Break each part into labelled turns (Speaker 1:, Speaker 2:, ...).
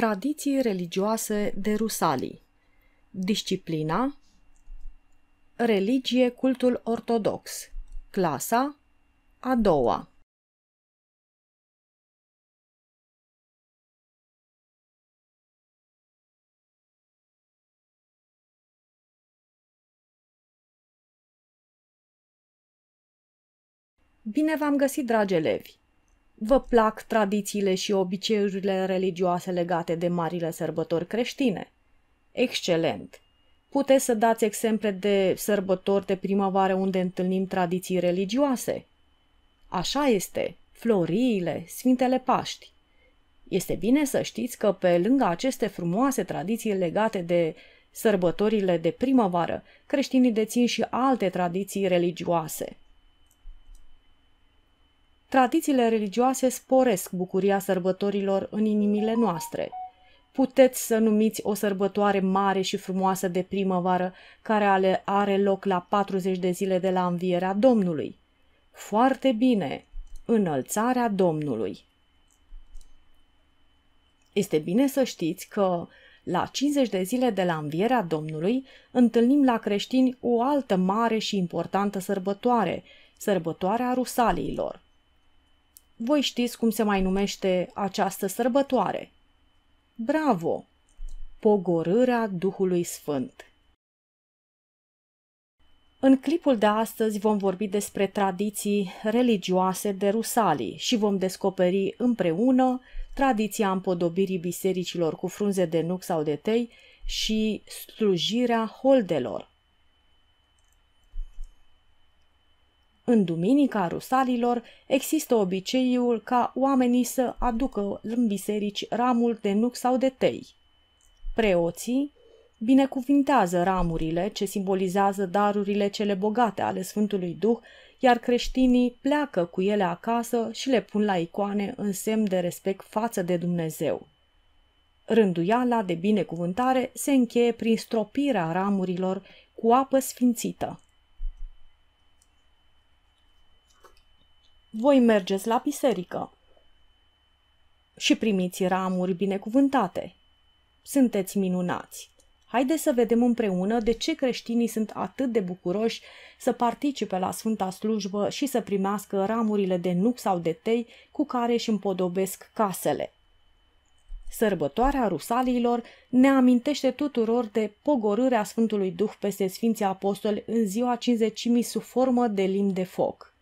Speaker 1: Tradiții religioase de Rusalii Disciplina Religie cultul ortodox Clasa a doua Bine v-am găsit, dragi elevi! vă plac tradițiile și obiceiurile religioase legate de marile sărbători creștine. Excelent! Puteți să dați exemple de sărbători de primăvară unde întâlnim tradiții religioase? Așa este, floriile, Sfintele Paști. Este bine să știți că pe lângă aceste frumoase tradiții legate de sărbătorile de primăvară, creștinii dețin și alte tradiții religioase – Tradițiile religioase sporesc bucuria sărbătorilor în inimile noastre. Puteți să numiți o sărbătoare mare și frumoasă de primăvară care ale are loc la 40 de zile de la învierea Domnului. Foarte bine! Înălțarea Domnului. Este bine să știți că la 50 de zile de la învierea Domnului, întâlnim la creștini o altă mare și importantă sărbătoare, sărbătoarea Rusaliilor. Voi știți cum se mai numește această sărbătoare. Bravo! Pogorârea Duhului Sfânt. În clipul de astăzi vom vorbi despre tradiții religioase de rusalii și vom descoperi împreună tradiția împodobirii bisericilor cu frunze de nuc sau de tei și slujirea holdelor, În Duminica Rusalilor există obiceiul ca oamenii să aducă în biserici ramul de nuc sau de tei. Preoții binecuvintează ramurile ce simbolizează darurile cele bogate ale Sfântului Duh, iar creștinii pleacă cu ele acasă și le pun la icoane în semn de respect față de Dumnezeu. Rânduiala de binecuvântare se încheie prin stropirea ramurilor cu apă sfințită. voi mergeți la biserică și primiți ramuri binecuvântate. Sunteți minunați! Haideți să vedem împreună de ce creștinii sunt atât de bucuroși să participe la Sfânta Slujbă și să primească ramurile de nuc sau de tei cu care își împodobesc casele. Sărbătoarea rusaliilor ne amintește tuturor de pogorârea Sfântului Duh peste Sfinții Apostoli în ziua cinzecimii sub formă de limbi de foc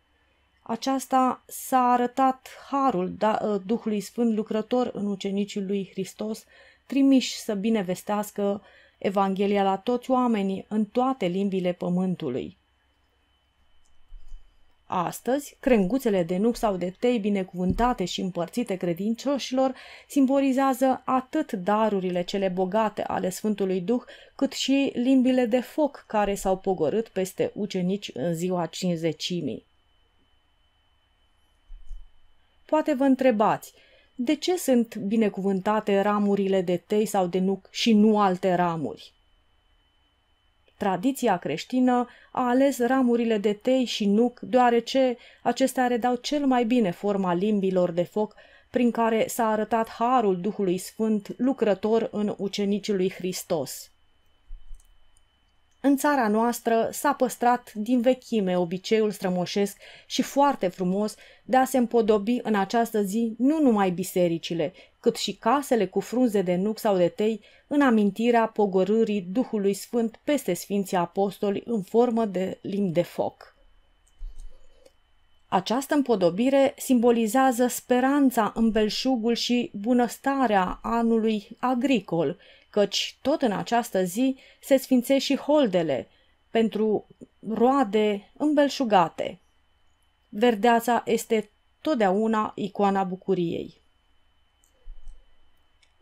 Speaker 1: aceasta s-a arătat harul da, ă, Duhului Sfânt lucrător în ucenicii lui Hristos, trimiși să binevestească Evanghelia la toți oamenii în toate limbile pământului. Astăzi, crenguțele de nuc sau de tei binecuvântate și împărțite credincioșilor simbolizează atât darurile cele bogate ale Sfântului Duh, cât și limbile de foc care s-au pogorât peste ucenici în ziua cinzecimii. Poate vă întrebați, de ce sunt binecuvântate ramurile de tei sau de nuc și nu alte ramuri? Tradiția creștină a ales ramurile de tei și nuc deoarece acestea redau cel mai bine forma limbilor de foc prin care s-a arătat harul Duhului Sfânt lucrător în ucenicii lui Hristos. În țara noastră s-a păstrat din vechime obiceiul strămoșesc și foarte frumos de a se împodobi în această zi nu numai bisericile, cât și casele cu frunze de nuc sau de tei, în amintirea pogorârii Duhului Sfânt peste Sfinții Apostoli în formă de limb de foc. Această împodobire simbolizează speranța, belșugul și bunăstarea anului agricol, căci tot în această zi se sfințe și holdele pentru roade îmbelșugate. Verdeața este totdeauna icoana bucuriei.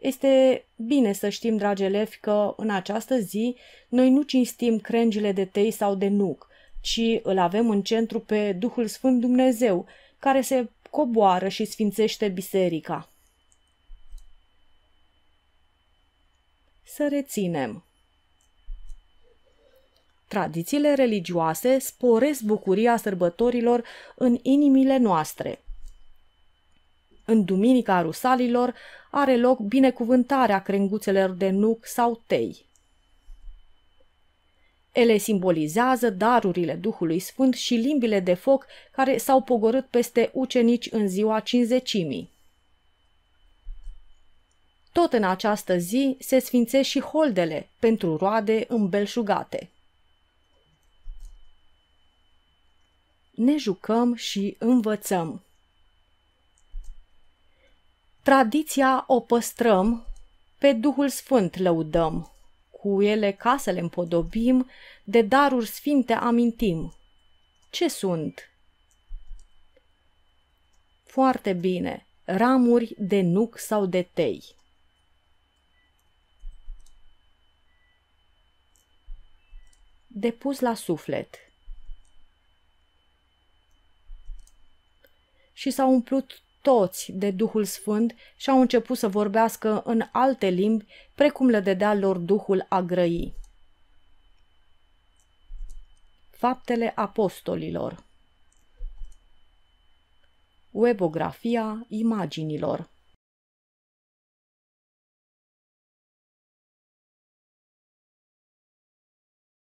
Speaker 1: Este bine să știm, dragi elevi, că în această zi noi nu cinstim crengile de tei sau de nuc, ci îl avem în centru pe Duhul Sfânt Dumnezeu, care se coboară și sfințește biserica. să reținem. Tradițiile religioase sporesc bucuria sărbătorilor în inimile noastre. În Duminica Rusalilor are loc binecuvântarea crenguțelor de nuc sau tei. Ele simbolizează darurile Duhului Sfânt și limbile de foc care s-au pogorât peste ucenici în ziua cinzecimii. Tot în această zi se sfințe și holdele pentru roade îmbelșugate. Ne jucăm și învățăm. Tradiția o păstrăm, pe Duhul Sfânt lăudăm, cu ele casele împodobim, de daruri sfinte amintim. Ce sunt? Foarte bine, ramuri de nuc sau de tei. depus la suflet. Și s-au umplut toți de Duhul Sfânt și au început să vorbească în alte limbi, precum le dădea lor Duhul a grăi. Faptele apostolilor Webografia imaginilor